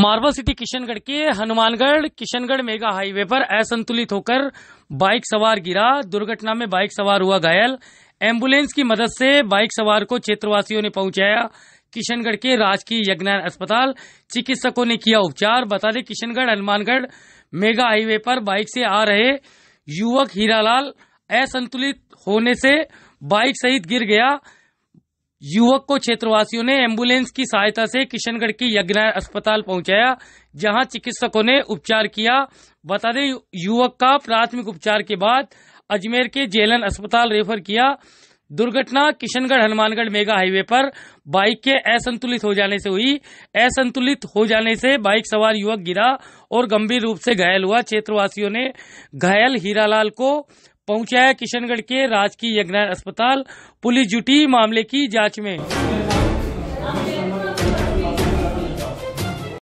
marble city Kishangarh के Hanumangarh Kishangarh mega highway पर असंतुलित होकर बाइक सवार गिरा दुर्घटना में बाइक सवार हुआ घायल एम्बुलेंस की मदद से बाइक सवार को क्षेत्रवासियों ने पहुंचाया किशनगढ़ के राजकीय यज्ञान अस्पताल चिकित्सकों ने किया उपचार बता दें किशनगढ़ हनुमानगढ़ मेगा हाईवे पर बाइक से आ रहे युवक हीरालाल असंतुलित होने से बाइक सहित गिर गया युवक को क्षेत्रवासियों ने एम्बुलेंस की सहायता से किशनगढ़ के यज्ञनाथ अस्पताल पहुंचाया जहां चिकित्सकों ने उपचार किया बता दें युवक का प्राथमिक उपचार के बाद अजमेर के जेलन अस्पताल रेफर किया दुर्घटना किशनगढ़ हनुमानगढ़ मेगा हाईवे पर बाइक के असंतुलित हो जाने से हुई असंतुलित हो जाने से बाइक सवार युवक गिरा और गंभीर रूप से घायल हुआ क्षेत्रवासियों ने घायल हीरालाल को पहुंचा है किशनगढ़ के राजकीय यज्ञान अस्पताल पुलिस जुटी मामले की जांच में